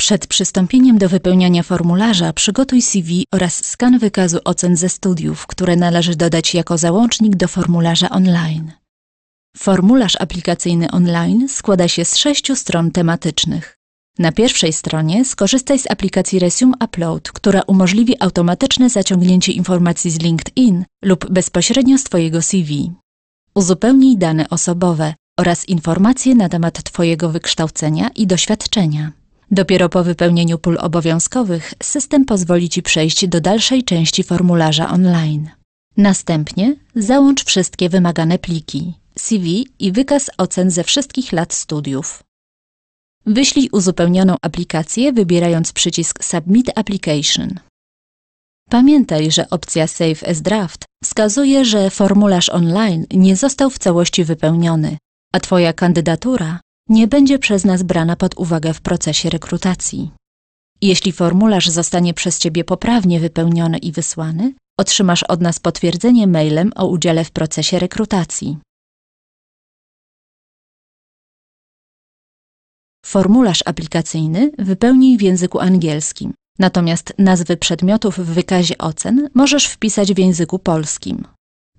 Przed przystąpieniem do wypełniania formularza przygotuj CV oraz skan wykazu ocen ze studiów, które należy dodać jako załącznik do formularza online. Formularz aplikacyjny online składa się z sześciu stron tematycznych. Na pierwszej stronie skorzystaj z aplikacji Resume Upload, która umożliwi automatyczne zaciągnięcie informacji z LinkedIn lub bezpośrednio z Twojego CV. Uzupełnij dane osobowe oraz informacje na temat Twojego wykształcenia i doświadczenia. Dopiero po wypełnieniu pól obowiązkowych system pozwoli Ci przejść do dalszej części formularza online. Następnie załącz wszystkie wymagane pliki, CV i wykaz ocen ze wszystkich lat studiów. Wyślij uzupełnioną aplikację wybierając przycisk Submit Application. Pamiętaj, że opcja Save as Draft wskazuje, że formularz online nie został w całości wypełniony, a Twoja kandydatura nie będzie przez nas brana pod uwagę w procesie rekrutacji. Jeśli formularz zostanie przez Ciebie poprawnie wypełniony i wysłany, otrzymasz od nas potwierdzenie mailem o udziale w procesie rekrutacji. Formularz aplikacyjny wypełnij w języku angielskim, natomiast nazwy przedmiotów w wykazie ocen możesz wpisać w języku polskim.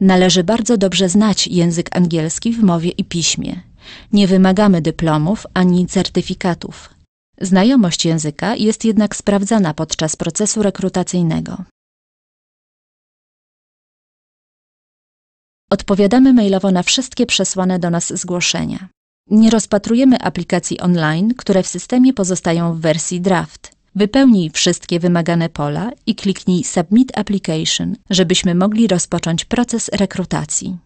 Należy bardzo dobrze znać język angielski w mowie i piśmie, nie wymagamy dyplomów ani certyfikatów. Znajomość języka jest jednak sprawdzana podczas procesu rekrutacyjnego. Odpowiadamy mailowo na wszystkie przesłane do nas zgłoszenia. Nie rozpatrujemy aplikacji online, które w systemie pozostają w wersji draft. Wypełnij wszystkie wymagane pola i kliknij Submit Application, żebyśmy mogli rozpocząć proces rekrutacji.